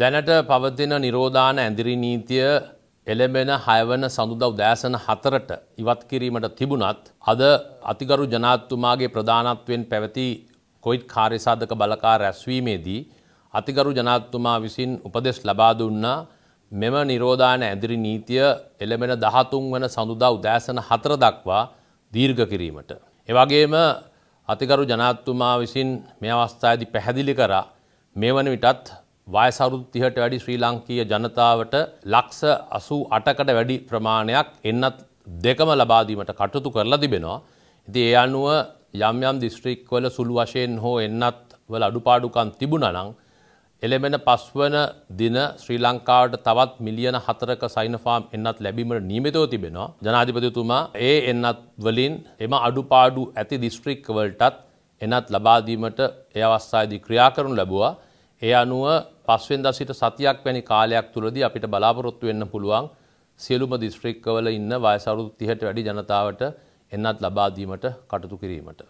දැනට පවතින නිරෝධාන ඇඳිරි නීතිය එළඹෙන හයවන සඳුදා උදෑසන හතරට ඉවත් කිරීමට තිබුණත් අද අතිගරු ජනාත්තුමාගේ ප්‍රධානත්වයෙන් පැවති කොයිට් කාර්යසාධක බලකා රැස්වීමේදී අතිගරු ජනාත්තුමා විසින් උපදෙස් ලබා දුන්නා මෙම නිරෝධාන ඇඳිරි නීතිය එළඹෙන දහතුන් වන සඳුදා උදෑසන හතර දක්වා දීර්ඝ කිරීමට. එවගේම අතිගරු ජනාත්තුමා විසින් මේ අවස්ථාදී පැහැදිලි කරා මේ වන විටත් වයසරුත් තිහට වැඩි ශ්‍රී ලංකීය ජනතාවට ලක්ස අසූ අටකට වැඩි ප්‍රමාණයක් එන්නත් දෙකම ලබාදීමට කටුතු කරලා තිබෙනවා. ඉති ඒ අනුව යම් යම් දිස්ත්‍රික්වල සුළු වශයෙන් හෝ එන්නත් වල අඩුපාඩුකන් තිබුණනං. එළෙමෙන පස්වන දින ශ්‍රී ලංකාවට තවත් මිලියන හතරක සයිනෆාම් එන්නත් ලැබීමට නීමිතව තිබෙනවා. ජනාධිපතිතුමා ඒ එන්නත් වලින් එම අඩුපාඩු ඇති දිස්ත්‍රික්වලටත් එනත් ලබාදීමට ඒ අවස්සායිදි ක්‍රියා කරනු ලැබවා. ඒ අනුව පස්වෙන්ද සිට සතියක් වැනි කාලයක් තුළදී අපිට බලාපොරොත්තු වෙන්න පුළුවන් සියලුම දිස්ත්‍රික්කවල ඉන්න වයසවරුදු 30ට වැඩි ජනතාවට එන්නත් ලබා දීමට කටයුතු කිරීමට